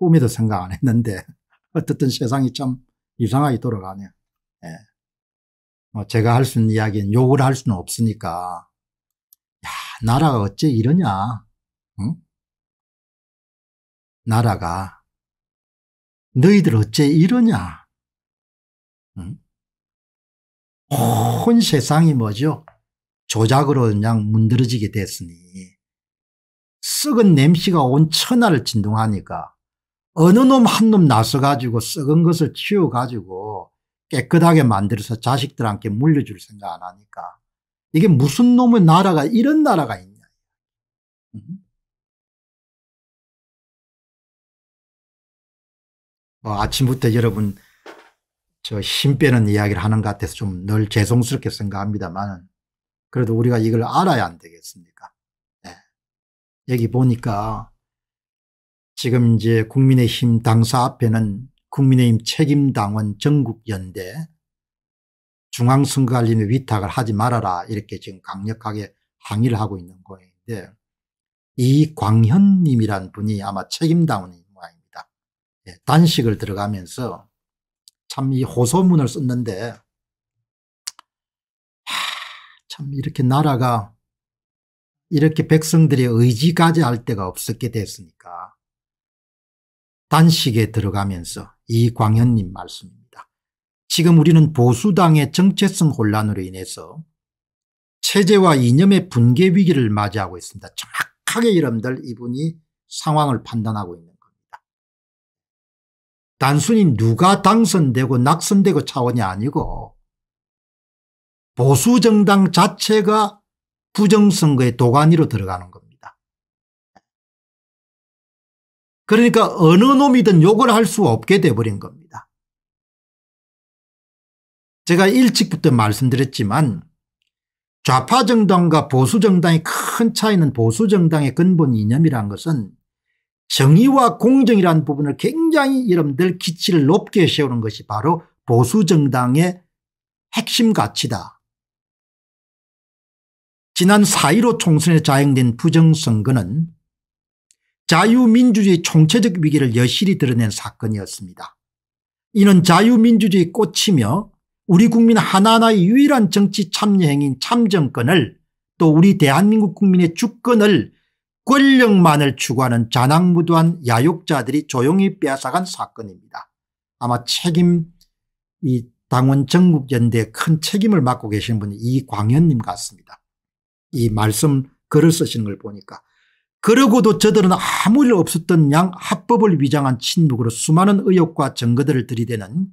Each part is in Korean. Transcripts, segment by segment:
꿈에도 생각 안 했는데 어떻든 세상이 참 이상하게 돌아가네요. 예. 뭐 제가 할 수 있는 이야기는 욕을 할 수는 없으니까 야 나라가 어째 이러냐 응? 나라가 너희들 어째 이러냐 응? 온 세상이 뭐죠 조작으로 그냥 문드러지게 됐으니 썩은 냄새가 온 천하를 진동하니까 어느 놈 한 놈 나서 가지고 썩은 것을 치워 가지고 깨끗하게 만들어서 자식들한테 물려줄 생각 안 하니까 이게 무슨 놈의 나라가 이런 나라가 있냐. 음? 뭐 아침부터 여러분 저 힘 빼는 이야기를 하는 것 같아서 좀 늘 죄송스럽게 생각합니다만 그래도 우리가 이걸 알아야 안 되겠습니까? 네. 여기 보니까 지금 이제 국민의힘 당사 앞에는 국민의힘 책임당원 전국연대 중앙선거관리위 위탁을 하지 말아라 이렇게 지금 강력하게 항의를 하고 있는 거인데 이광현님이란 분이 아마 책임당원인 모양입니다. 예, 단식을 들어가면서 참 이 호소문을 썼는데 참 이렇게 나라가 이렇게 백성들의 의지까지 할 데가 없었게 됐으니까 단식에 들어가면서 이광현님 말씀입니다. 지금 우리는 보수당의 정체성 혼란으로 인해서 체제와 이념의 붕괴 위기를 맞이하고 있습니다. 정확하게 여러분들 이분이 상황을 판단하고 있는 겁니다. 단순히 누가 당선되고 낙선되고 차원이 아니고 보수정당 자체가 부정선거의 도가니로 들어가는 겁니다. 그러니까 어느 놈이든 욕을 할 수 없게 돼버린 겁니다. 제가 일찍부터 말씀드렸지만 좌파 정당과 보수 정당의 큰 차이는 보수 정당의 근본 이념이란 것은 정의와 공정이라는 부분을 굉장히 여러분들 기치를 높게 세우는 것이 바로 보수 정당의 핵심 가치다. 지난 4.15 총선에 자행된 부정선거는 자유민주주의 총체적 위기를 여실히 드러낸 사건이었습니다. 이는 자유민주주의 꽃이며 우리 국민 하나하나의 유일한 정치 참여행인 참정권을 또 우리 대한민국 국민의 주권을 권력만을 추구하는 잔악무도한 야욕자들이 조용히 빼앗아간 사건입니다. 아마 책임 이 당원 전국연대에 큰 책임을 맡고 계신 분이 이광현님 같습니다. 이 말씀 글을 쓰시는 걸 보니까 그러고도 저들은 아무 일 없었던 양 합법을 위장한 친북으로 수많은 의혹과 증거들을 들이대는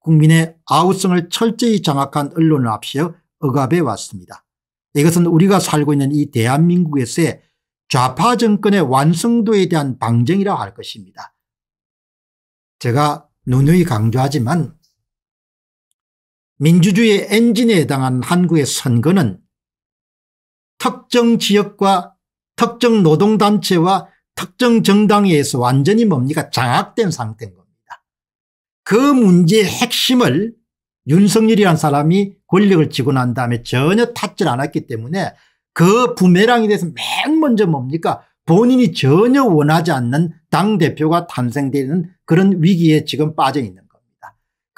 국민의 아우성을 철저히 장악한 언론을 앞세워 억압해 왔습니다. 이것은 우리가 살고 있는 이 대한민국에서의 좌파 정권의 완성도에 대한 방정이라 할 것입니다. 제가 누누이 강조하지만 민주주의 엔진에 해당한 한국의 선거는 특정 지역과 특정 노동단체와 특정 정당에 의해서 완전히 뭡니까 장악된 상태인 겁니다. 그 문제의 핵심을 윤석열이란 사람이 권력을 쥐고 난 다음에 전혀 탔질 않았기 때문에 그 부메랑에 대해서 맨 먼저 뭡니까 본인이 전혀 원하지 않는 당대표가 탄생되는 그런 위기에 지금 빠져 있는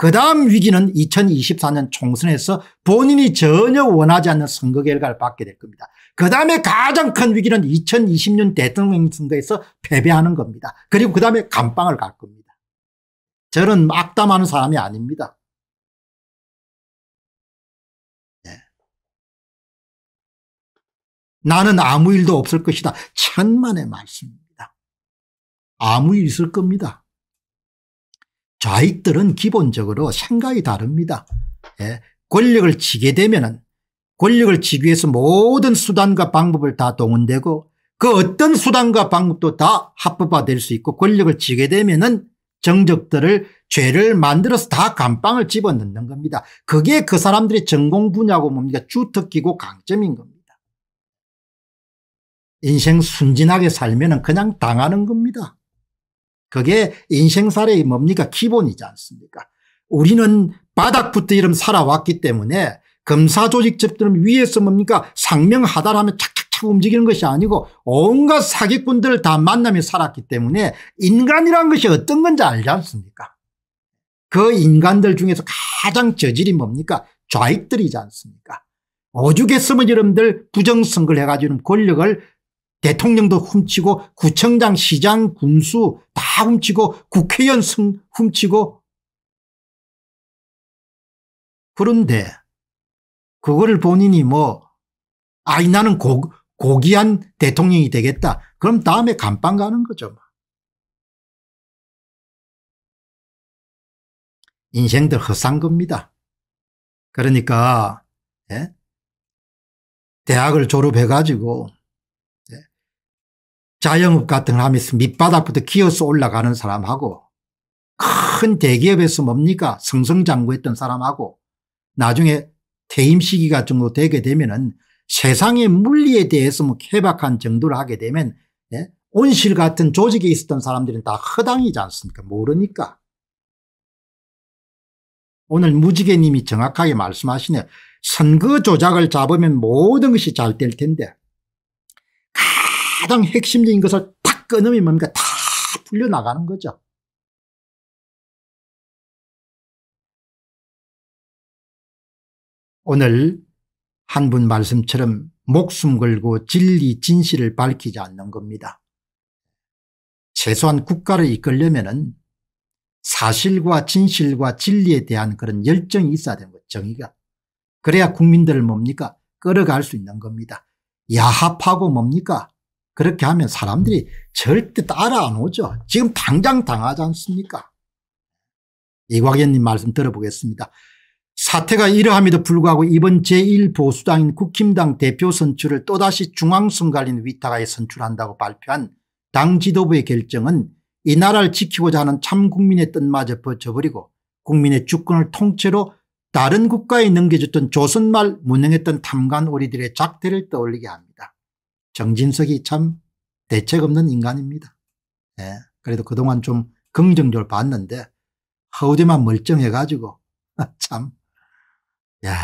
그 다음 위기는 2024년 총선에서 본인이 전혀 원하지 않는 선거 결과를 받게 될 겁니다. 그 다음에 가장 큰 위기는 2020년 대통령 선거에서 패배하는 겁니다. 그리고 그 다음에 감방을 갈 겁니다. 저는 악담하는 사람이 아닙니다. 네. 나는 아무 일도 없을 것이다. 천만의 말씀입니다. 아무 일 있을 겁니다. 좌익들은 기본적으로 생각이 다릅니다. 예. 권력을 지게 되면은 권력을 지기 위해서 모든 수단과 방법을 다 동원되고 그 어떤 수단과 방법도 다 합법화될 수 있고 권력을 지게 되면은 정적들을 죄를 만들어서 다 감방을 집어넣는 겁니다. 그게 그 사람들의 전공 분야고 뭡니까 주특기고 강점인 겁니다. 인생 순진하게 살면 은 그냥 당하는 겁니다. 그게 인생살의 뭡니까 기본이지 않습니까 우리는 바닥부터 이름 살아왔기 때문에 검사조직 집들은 위에서 뭡니까 상명하달하며 착착착 움직이는 것이 아니고 온갖 사기꾼들을 다 만나며 살았기 때문에 인간이란 것이 어떤 건지 알지 않습니까 그 인간들 중에서 가장 저질이 뭡니까 좌익들이지 않습니까 오죽했으면 여러분들 부정선거를 해가지고 권력을 대통령도 훔치고 구청장 시장 군수 다 훔치고 국회의원 승 훔치고 그런데 그거를 본인이 뭐 아이 나는 고, 고귀한 대통령이 되겠다. 그럼 다음에 감방 가는 거죠. 뭐. 인생들 허상 겁니다. 그러니까 예? 대학을 졸업해 가지고 자영업 같은 거 하면서 밑바닥부터 기어서 올라가는 사람하고 큰 대기업에서 뭡니까 성성장구했던 사람하고 나중에 퇴임 시기가 정도 되게 되면은 세상의 물리에 대해서 뭐 해박한 정도를 하게 되면 예? 온실 같은 조직에 있었던 사람들은 다 허당이지 않습니까 모르니까 오늘 무지개님이 정확하게 말씀하시네 선거 조작을 잡으면 모든 것이 잘 될 텐데 가장 핵심적인 것을 탁 끊으면 뭡니까? 다 풀려나가는 거죠. 오늘 한 분 말씀처럼 목숨 걸고 진리 진실을 밝히지 않는 겁니다. 최소한 국가를 이끌려면 사실과 진실과 진리에 대한 그런 열정이 있어야 되는 거죠. 정의가. 그래야 국민들을 뭡니까? 끌어갈 수 있는 겁니다. 야합하고 뭡니까? 그렇게 하면 사람들이 절대 따라 안 오죠. 지금 당장 당하지 않습니까? 이곽연님 말씀 들어보겠습니다. 사태가 이러함에도 불구하고 이번 제1보수당인 국힘당 대표 선출을 또다시 중앙선관인 위탁하에 선출한다고 발표한 당 지도부의 결정은 이 나라를 지키고자 하는 참국민의 뜻마저 버쳐버리고 국민의 주권을 통째로 다른 국가에 넘겨줬던 조선말 무능했던 탐관오리들의 작태를 떠올리게 합니다. 정진석이 참 대책 없는 인간입니다. 예. 그래도 그동안 좀 긍정적으로 봤는데 허우지만 멀쩡해가지고 참, 야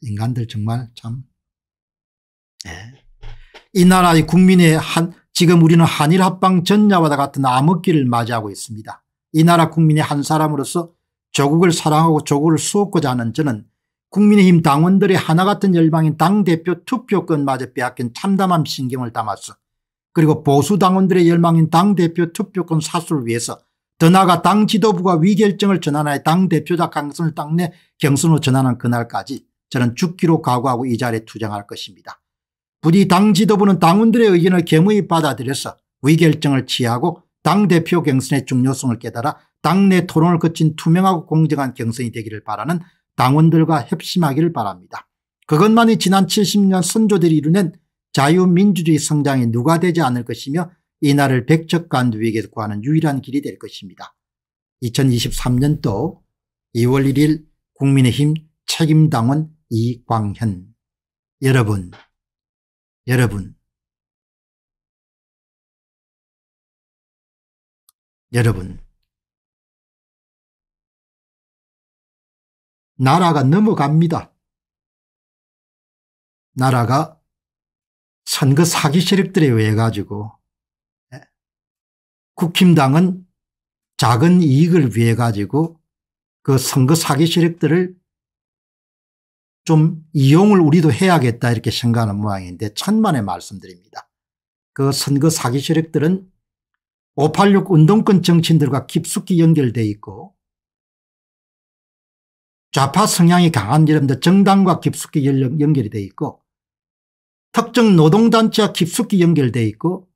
인간들 정말 참. 예. 이 나라의 국민의 한 지금 우리는 한일합방 전야와다 같은 암흑기를 맞이하고 있습니다. 이 나라 국민의 한 사람으로서 조국을 사랑하고 조국을 수호고자 하는 저는 국민의힘 당원들의 하나같은 열망인 당대표 투표권마저 빼앗긴 참담한 신경을 담았어. 그리고 보수 당원들의 열망인 당대표 투표권 사수를 위해서 더 나아가 당 지도부가 위결정을 전환하여 당대표자 강선을 당내 경선으로 전환한 그날까지 저는 죽기로 각오하고 이 자리에 투쟁할 것입니다. 부디 당 지도부는 당원들의 의견을 겸허히 받아들여서 위결정을 취하고 당대표 경선의 중요성을 깨달아 당내 토론을 거친 투명하고 공정한 경선이 되기를 바라는 당원들과 협심하기를 바랍니다. 그것만이 지난 70년 선조들이 이루는 자유민주주의 성장에 누가 되지 않을 것이며 이 나를 백척간두에게 구하는 유일한 길이 될 것입니다. 2023년도 2월 1일 국민의힘 책임당원 이광현 여러분 여러분 여러분 나라가 넘어갑니다. 나라가 선거 그 사기 세력들에 의해 가지고 예? 국힘당은 작은 이익을 위해 가지고 그 선거 그 사기 세력들을 좀 이용을 우리도 해야겠다 이렇게 생각하는 모양인데 천만의 말씀드립니다. 그 선거 그 사기 세력들은 586 운동권 정치인들과 깊숙이 연결되어 있고 좌파 성향이 강한 이름들 정당과 깊숙이 연결이 되어 있고 특정 노동단체와 깊숙이 연결되어 있고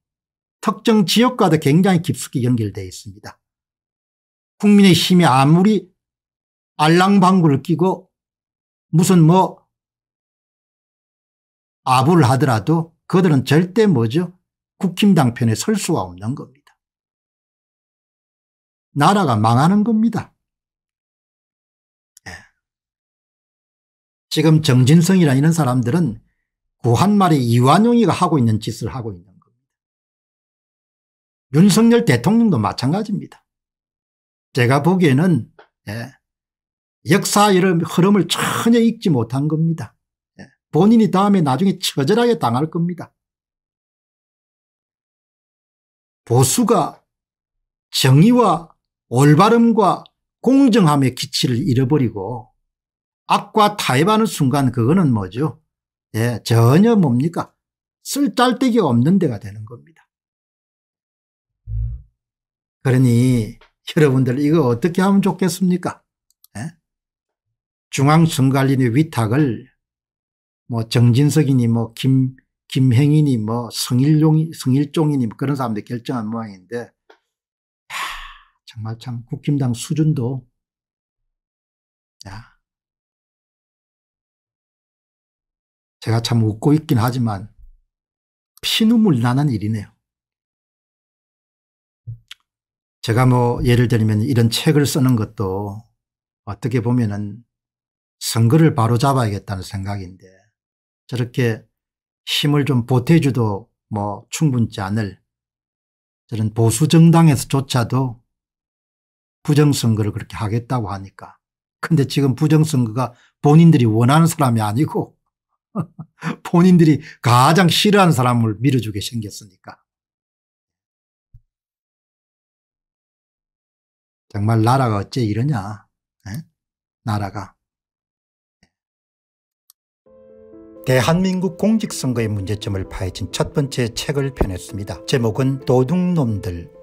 특정 지역과도 굉장히 깊숙이 연결되어 있습니다. 국민의 힘이 아무리 알랑방구를 끼고 무슨 뭐 아부를 하더라도 그들은 절대 뭐죠 국힘당 편에 설 수가 없는 겁니다. 나라가 망하는 겁니다. 지금 정진성이라 이런 사람들은 구한말에 이완용이가 하고 있는 짓을 하고 있는 겁니다. 윤석열 대통령도 마찬가지입니다. 제가 보기에는 예, 역사의 흐름을 전혀 읽지 못한 겁니다. 예, 본인이 다음에 나중에 처절하게 당할 겁니다. 보수가 정의와 올바름과 공정함의 기치를 잃어버리고 악과 타협하는 순간 그거는 뭐죠? 예, 전혀 뭡니까? 쓸데기 없는 데가 되는 겁니다. 그러니 여러분들 이거 어떻게 하면 좋겠습니까? 예? 중앙선관리의 위탁을 뭐 정진석이니 뭐 김, 김행이니 뭐 성일용이, 성일종이니 뭐 그런 사람들 결정한 모양인데 하, 정말 참 국힘당 수준도 야, 제가 참 웃고 있긴 하지만 피눈물 나는 일이네요. 제가 뭐 예를 들면 이런 책을 쓰는 것도 어떻게 보면은 선거를 바로 잡아야겠다는 생각인데 저렇게 힘을 좀 보태주도 뭐 충분치 않을 저런 보수 정당에서조차도 부정선거를 그렇게 하겠다고 하니까 근데 지금 부정선거가 본인들이 원하는 사람이 아니고 본인들이 가장 싫어하는 사람을 밀어주게 생겼으니까. 정말 나라가 어째 이러냐. 에? 나라가. 대한민국 공직선거의 문제점을 파헤친 첫 번째 책을 펴냈습니다. 제목은 도둑놈들